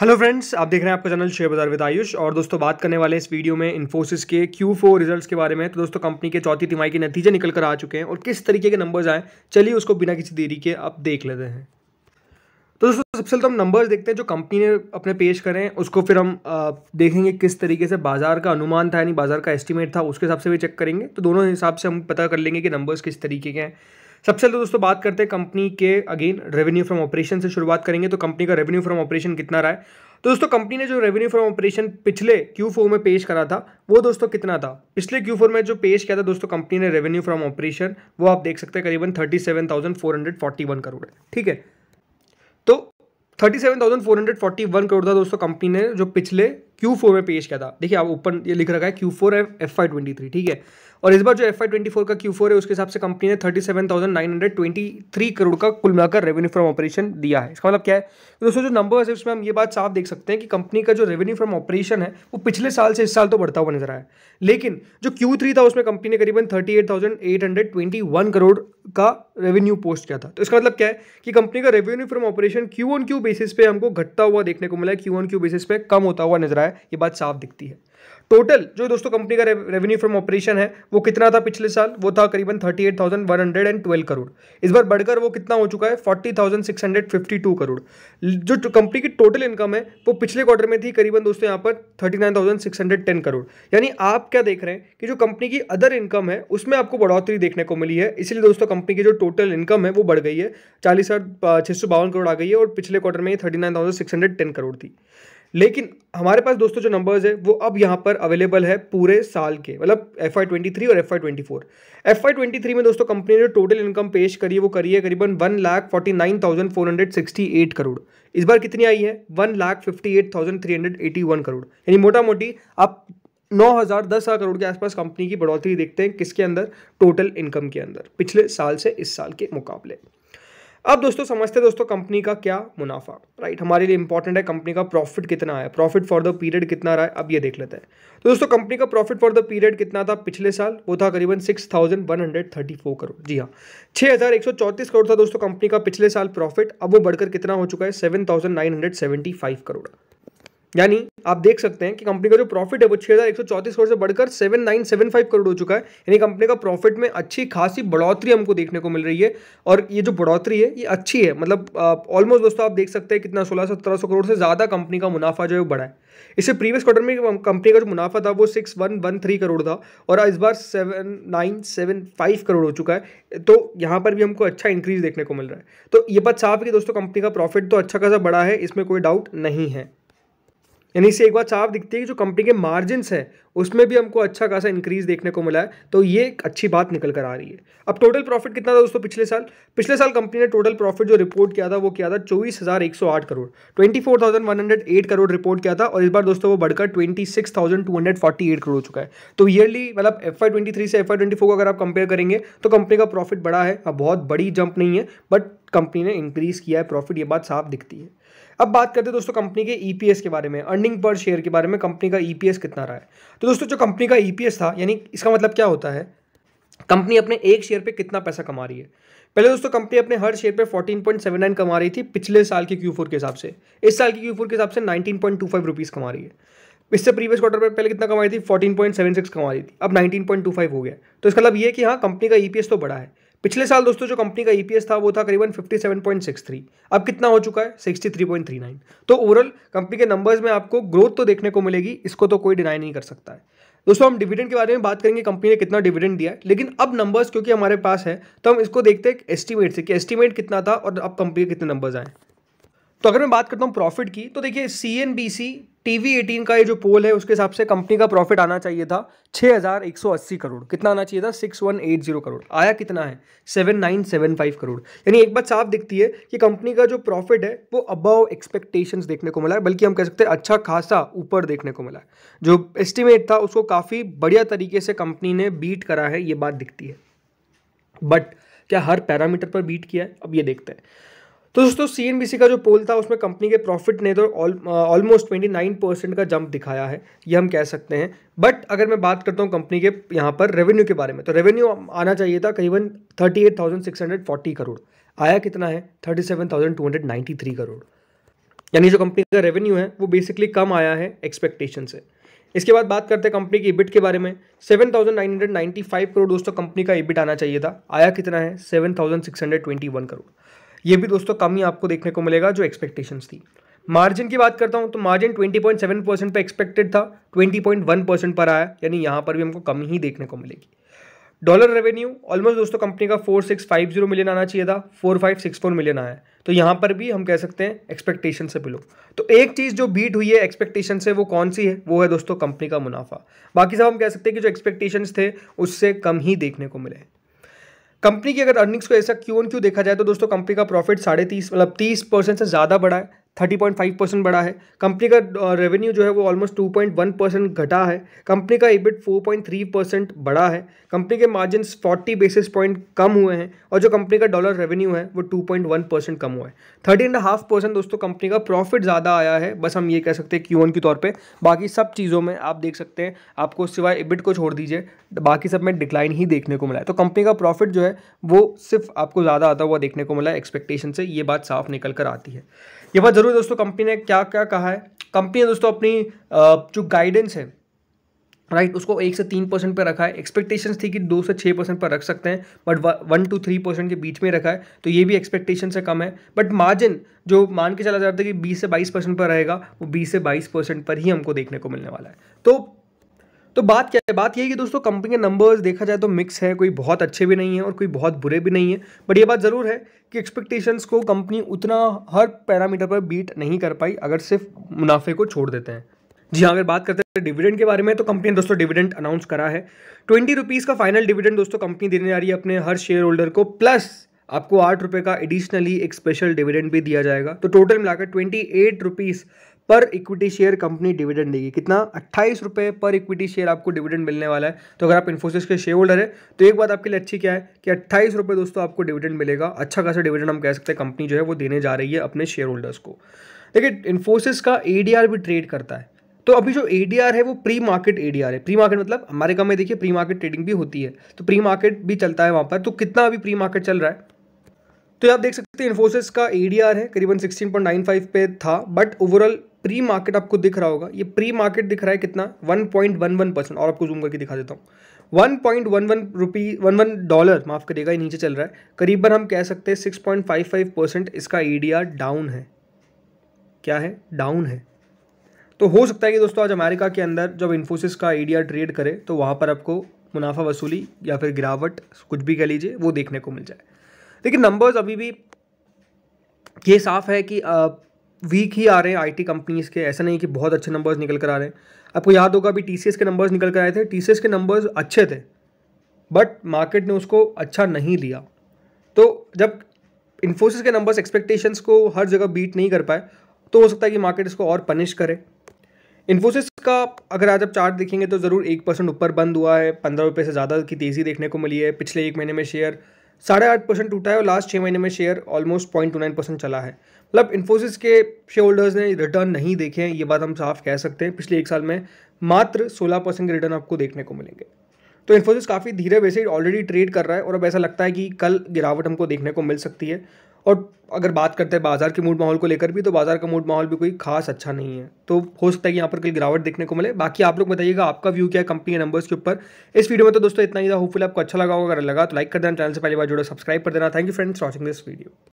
hello friends आप देख रहे हैं आपका चैनल शेयर बाजार विद आयुष और दोस्तों बात करने वाले इस वीडियो में इन्फोसिस के Q4 रिजल्ट्स के बारे में तो दोस्तों कंपनी के चौथी तिमाही के नतीजे निकल कर आ चुके हैं और किस तरीके के नंबर्स आए चलिए उसको बिना किसी देरी के आप देख लेते हैं तो दोस्तों सबसे पहले तो हम नंबर्स देखते हैं जो कंपनी ने अपने पेश करें उसको फिर हम देखेंगे किस तरीके से बाजार का अनुमान था यानी बाजार का एस्टिमेट था उसके हिसाब से भी चेक करेंगे तो दोनों हिसाब से हम पता कर लेंगे कि नंबर्स किस तरीके के हैं सबसे पहले दोस्तों बात करते हैं कंपनी के अगेन रेवेन्यू फ्रॉम ऑपरेशन से शुरुआत करेंगे तो कंपनी का रेवेन्यू फ्रॉम ऑपरेशन कितना रहा है तो दोस्तों कंपनी ने जो रेवेन्यू फ्रॉम ऑपरेशन पिछले क्यू फोर में पेश करा था वो दोस्तों कितना था पिछले क्यू फोर में जो पेश किया था दोस्तों कंपनी ने रेवेन्यू फ्रॉम ऑपरेशन वो आप देख सकते हैं करीबन thirty seven thousand four one crore है ठीक है तो thirty seven thousand four hundred forty one crore था दोस्तों कंपनी ने जो पिछले क्यू फोर में पेश किया था देखिए आप ओपन ये लिख रखा है Q four F I twenty three ठीक है और इस बार जो एफ आई ट्वेंटी फोर का क्यू फोर है उसके हिसाब से कंपनी ने thirty seven thousand nine hundred twenty three crore का कुल मिलाकर रेवेन्यू फ्रॉम ऑपरेशन दिया है इसका मतलब क्या है तो दोस्तों जो नंबर्स है उसमें हम ये बात साफ देख सकते हैं कि कंपनी का जो रेवेन्यू फ्रॉम ऑपरेशन है वो पिछले साल से इस साल तो बढ़ता हुआ नजर आया लेकिन जो क्यू थ्री था उसमें कंपनी ने करीबन thirty eight thousand eight hundred twenty one crore का रेवेन्यू पोस्ट किया था तो इसका मतलब क्या है कि कंपनी का revenue from operation Q on Q basis पे हमको घटता हुआ देखने को मिला है क्यू ऑन क्यू बेसिस पे कम होता हुआ नजर आया है ये बात साफ दिखती है टोटल जो दोस्तों कंपनी का रेवेन्यू फ्रॉम ऑपरेशन है वो कितना था पिछले साल वो था करीबन 38,112 करोड़ इस बार बढ़कर वो कितना हो चुका है 40,652 करोड़ जो कंपनी की टोटल इनकम है वो पिछले क्वार्टर में थी करीबन दोस्तों यहाँ पर 39,610 करोड़ यानी आप क्या देख रहे हैं कि जो कंपनी की अदर इनकम है उसमें आपको बढ़ोतरी देखने को मिली है इसलिए दोस्तों कंपनी की जो टोटल इनकम है वो बढ़ गई है चालीस करोड़ आ गई है और पिछले क्वार्टर में ये थर्टी करोड़ थी लेकिन हमारे पास दोस्तों जो नंबर्स है वो अब यहाँ पर अवेलेबल है पूरे साल के मतलब एफ आई ट्वेंटी थ्री और F I twenty four F I twenty three में दोस्तों कंपनी ने टोटल इनकम पेश करी है वो करी है करीबन one lakh forty nine thousand four hundred sixty eight crore इस बार कितनी आई है one lakh fifty eight thousand three hundred eighty one crore यानी मोटा मोटी आप नौ हज़ार दस हज़ार करोड़ के आसपास कंपनी की बढ़ोतरी देखते हैं किसके अंदर टोटल इनकम के अंदर पिछले साल से इस साल के मुकाबले अब दोस्तों समझते हैं दोस्तों कंपनी का क्या मुनाफा राइट हमारे लिए इंपॉर्टेंट है कंपनी का प्रॉफिट कितना है प्रॉफिट फॉर द पीरियड कितना रहा है अब ये देख लेते हैं तो दोस्तों कंपनी का प्रॉफिट फॉर द पीरियड कितना था पिछले साल वो था करीबन six thousand one hundred thirty four crore जी हाँ छः हज़ार एक सौ चौंतीस करोड़ था दोस्तों कंपनी का पिछले साल प्रॉफिट अब वो बढ़कर कितना हो चुका है seven thousand nine hundred seventy five crore यानी आप देख सकते हैं कि कंपनी का जो प्रॉफिट है वो छः हज़ार एक सौ करोड़ से बढ़कर seven nine seven five crore हो चुका है यानी कंपनी का प्रॉफिट में अच्छी खासी बढ़ोतरी हमको देखने को मिल रही है और ये जो बढ़ोतरी है ये अच्छी है मतलब ऑलमोस्ट दोस्तों आप देख सकते हैं कितना सोलह सत्रह सौ करोड़ से ज़्यादा कंपनी का मुनाफा जो है वो बढ़ा है इससे प्रीवियस क्वार्टर में कंपनी का जो मुनाफा था वो six one one three crore था और इस बार seven nine seven five crore हो चुका है तो यहाँ पर भी हमको अच्छा इंक्रीज देखने को मिल रहा है तो ये बात साफ है कि दोस्तों कंपनी का प्रॉफिट तो अच्छा खासा बढ़ा है इसमें कोई डाउट नहीं है यानी से एक बात साफ दिखती है कि जो कंपनी के मार्जिन है उसमें भी हमको अच्छा खासा इंक्रीज देखने को मिला है तो ये एक अच्छी बात निकल कर आ रही है अब टोटल प्रॉफिट कितना था दोस्तों पिछले साल पिछले साल कंपनी ने टोटल प्रॉफिट जो रिपोर्ट किया था वो किया था चौबीस हज़ार एक सौ आठ crore twenty four thousand one hundred eight crore report किया था और इस बार दोस्तों वो बढ़कर twenty six thousand two hundred forty eight crore हो चुका है तो ईयरली मतलब एफ आई ट्वेंटी थ्री से एफ आई ट्वेंटी फोर को अगर आप कंपेयर करेंगे तो कंपनी का प्रॉफिट बड़ा है अब बहुत बड़ी जंप नहीं है बट कंपनी ने इंक्रीज़ किया है प्रॉफिट ये बात साफ दिखती है अब बात करते हैं दोस्तों कंपनी के ईपीएस e के बारे में अर्निंग पर शेयर के बारे में कंपनी का ईपीएस e कितना रहा है तो दोस्तों जो कंपनी का ईपीएस e था यानी इसका मतलब क्या होता है कंपनी अपने एक शेयर पे कितना पैसा कमा रही है पहले दोस्तों कंपनी अपने हर शेयर पे 14.79 कमा रही थी पिछले साल के क्यू के हिसाब से इस साल के क्यू के हिसाब से 19.25 पॉइंट कमा रही है इससे प्रीवियस क्वार्टर पर पहले कितना कमाई थी 14.76 कमा रही थी अब 19.25 हो गया तो इसका मतलब ये कि हाँ कंपनी का ईपीएस तो बड़ा है पिछले साल दोस्तों जो कंपनी का ईपीएस e था वो था करीबन 57.63 अब कितना हो चुका है 63.39 तो ओवरऑल कंपनी के नंबर्स में आपको ग्रोथ तो देखने को मिलेगी इसको तो कोई डिनाई नहीं कर सकता है दोस्तों हम डिविडेंड के बारे में बात करेंगे कंपनी ने कितना डिविडेंड दिया है लेकिन अब नंबर्स क्योंकि हमारे पास है तो हम इसको देखते हैं एस्टिमेट से कि एस्टिमेट कितना था और अब कंपनी के कितने नंबर्स आए तो अगर मैं बात करता हूँ प्रॉफिट की तो देखिए C N B C T V eighteen का ये जो पोल है उसके हिसाब से कंपनी का प्रॉफिट आना चाहिए था अस्सी करोड़ कितना आना चाहिए था जीरो करोड़ आया कितना है फाइव करोड़ यानी एक बात साफ दिखती है कि कंपनी का जो प्रॉफिट है वो अबव एक्सपेक्टेशंस देखने को मिला है बल्कि हम कह सकते हैं अच्छा खासा ऊपर देखने को मिला है जो एस्टिमेट था उसको काफ़ी बढ़िया तरीके से कंपनी ने बीट करा है ये बात दिखती है बट क्या हर पैरामीटर पर बीट किया है अब ये देखते हैं तो दोस्तों सी का जो पोल था उसमें कंपनी के प्रॉफिट ने तो ऑलमोस्ट ट्वेंटी नाइन परसेंट का जंप दिखाया है ये हम कह सकते हैं बट अगर मैं बात करता हूँ कंपनी के यहाँ पर रेवेन्यू के बारे में तो रेवेन्यू आना चाहिए था करीबन thirty eight thousand six hundred forty crore आया कितना है thirty seven thousand two hundred ninety three crore यानी जो कंपनी का रेवेन्यू है वो बेसिकली कम आया है एक्सपेक्टेशन से इसके बाद बात करते हैं कंपनी की इबिट के बारे में seven thousand nine hundred ninety five crore दोस्तों कंपनी का इबिट आना चाहिए था आया कितना है seven six hundred twenty one crore ये भी दोस्तों कम ही आपको देखने को मिलेगा जो एक्सपेक्टेशंस थी मार्जिन की बात करता हूँ तो मार्जिन 20.7 परसेंट पर एक्सपेक्टेड था 20.1 परसेंट पर आया यानी यहाँ पर भी हमको कम ही देखने को मिलेगी डॉलर रेवेन्यू ऑलमोस्ट दोस्तों कंपनी का 4650 मिलियन आना चाहिए था 4564 मिलियन आया है तो यहाँ पर भी हम कह सकते हैं एक्सपेक्टेशन से बिलो तो एक चीज़ जो बीट हुई है एक्सपेक्टेशन से वो कौन सी है वो है दोस्तों कंपनी का मुनाफा बाकी सब हम कह सकते हैं कि जो एक्सपेक्टेशंस थे उससे कम ही देखने को मिले कंपनी की अगर अर्निंग्स को ऐसा क्यों क्यों देखा जाए तो दोस्तों कंपनी का प्रॉफिट साढ़े तीस मतलब तीस परसेंट से ज़्यादा बढ़ा है थर्टी पॉइंट फाइव परसेंट बढ़ा है कंपनी का रेवेन्यू जो है वो almost two point one percent घटा है कंपनी का EBIT four point three percent बढ़ा है कंपनी के मार्जिन फोर्टी बेसिस पॉइंट कम हुए हैं और जो कंपनी का डॉलर रेवेन्यू है वो टू पॉइंट वन परसेंट कम हुआ है थर्टी एंड हाफ परसेंट दोस्तों कंपनी का प्रॉफिट ज़्यादा आया है बस हम ये कह सकते हैं क्यू के तौर पर बाकी सब चीज़ों में आप देख सकते हैं आपको सिवाय एबिट को छोड़ दीजिए बाकी सब में डिक्लाइन ही देखने को मिला है तो कंपनी का प्रॉफिट जो है वो सिर्फ आपको ज़्यादा आता हुआ देखने को मिला है एक्सपेक्टेशन से ये बात साफ निकल कर आती है ये बात ज़रूर में दोस्तों कंपनी ने क्या क्या कहा है कंपनी ने दोस्तों अपनी जो गाइडेंस है राइट उसको एक से तीन परसेंट पर रखा है एक्सपेक्टेशंस थी कि दो से छः परसेंट पर रख सकते हैं but one two three percent के बीच में रखा है तो ये भी एक्सपेक्टेशन से कम है बट मार्जिन जो मान के चला जाता है कि बीस से बाईस परसेंट पर रहेगा वो बीस से बाईस परसेंट पर ही हमको देखने को मिलने वाला है तो तो बात क्या है बात ये है कि दोस्तों कंपनी के नंबर्स देखा जाए तो मिक्स है कोई बहुत अच्छे भी नहीं है और कोई बहुत बुरे भी नहीं है बट ये बात ज़रूर है कि एक्सपेक्टेशंस को कंपनी उतना हर पैरामीटर पर बीट नहीं कर पाई अगर सिर्फ मुनाफे को छोड़ देते हैं जी हाँ अगर बात करते हैं डिविडेंड के बारे में तो कंपनी ने दोस्तों डिविडेंड अनाउंस करा है ट्वेंटी रुपीज़ का फाइनल डिविडेंड दोस्तों कंपनी देने जा रही है अपने हर शेयर होल्डर को प्लस आपको आठ रुपये का एडिशनली एक स्पेशल डिविडेंड भी दिया जाएगा तो टोटल मिलाकर twenty eight rupees per equity share company dividend देगी कितना अट्ठाईस रुपये पर इक्विटी शेयर आपको डिविडेंड मिलने वाला है तो अगर आप इन्फोसिस के शेयर होल्डर है तो एक बात आपके लिए अच्छी क्या है कि अट्ठाईस रुपये दोस्तों आपको डिविडेंड मिलेगा अच्छा खासा डिविडेंड हम कह सकते हैं कंपनी जो है वो देने जा रही है अपने शेयर होल्डर्स को देखिए इन्फोसिस का ए भी ट्रेड करता है तो अभी जो ए है वो प्री मार्केट ए है प्री मार्केट मतलब हमारे काम में देखिए प्री मार्केट ट्रेडिंग भी होती है तो प्री मार्केट भी चलता है वहाँ पर तो कितना अभी प्री मार्केट चल रहा है तो आप देख सकते हैं इन्फोसिस का ए है करीबन 16.95 पे था बट ओवरऑल प्री मार्केट आपको दिख रहा होगा ये प्री मार्केट दिख रहा है कितना 1.11 परसेंट और आपको जूम करके दिखा देता हूँ 1.11 रुपी वन वन डॉलर माफ़ करिएगा ये नीचे चल रहा है करीबन हम कह सकते हैं 6.55 परसेंट इसका ईडीआर e डाउन है क्या है डाउन है तो हो सकता है कि दोस्तों आज अमेरिका के अंदर जब इन्फोसिस का ईडीआर e ट्रेड करे तो वहाँ पर आपको मुनाफा वसूली या फिर गिरावट कुछ भी कह लीजिए वो देखने को मिल जाए लेकिन नंबर्स अभी भी ये साफ है कि वीक ही आ रहे हैं आईटी कंपनीज़ के ऐसा नहीं कि बहुत अच्छे नंबर्स निकल कर आ रहे हैं आपको याद होगा अभी टीसीएस के नंबर्स निकल कर आए थे टीसीएस के नंबर्स अच्छे थे बट मार्केट ने उसको अच्छा नहीं लिया तो जब इन्फोसिस के नंबर्स एक्सपेक्टेशंस को हर जगह बीट नहीं कर पाए तो हो सकता है कि मार्केट इसको और पनिश करे इन्फोसिस का अगर आज आप चार्ट देखेंगे तो ज़रूर एक परसेंट ऊपर बंद हुआ है पंद्रह रुपये से ज़्यादा की तेज़ी देखने को मिली है पिछले एक महीने में शेयर साढ़े आठ परसेंट टूटा है और लास्ट छः महीने में share almost point two nine percent चला है मतलब इन्फोसिस के शेयर होल्डर्स ने रिटर्न नहीं देखे हैं ये बात हम साफ कह सकते हैं पिछले एक साल में मात्र सोलह परसेंट के रिटर्न आपको देखने को मिलेंगे तो इन्फोसिस काफ़ी धीरे वैसे ऑलरेडी ट्रेड कर रहा है और अब ऐसा लगता है कि कल गिरावट हमको देखने को मिल सकती है और अगर बात करते हैं बाजार के मूड माहौल को लेकर भी तो बाजार का मूड माहौल भी कोई खास अच्छा नहीं है तो हो सकता है कि यहाँ पर कल गिरावट देखने को मिले बाकी आप लोग बताइएगा आपका व्यू क्या है कंपनी के नंबर्स के ऊपर इस वीडियो में तो दोस्तों इतना ही था होपफुल आपको अच्छा लगा होगा अगर लगा तो लाइक कर देना चैनल से पहली बार जुड़ो सब्सक्राइब कर देना thank you friends watching this video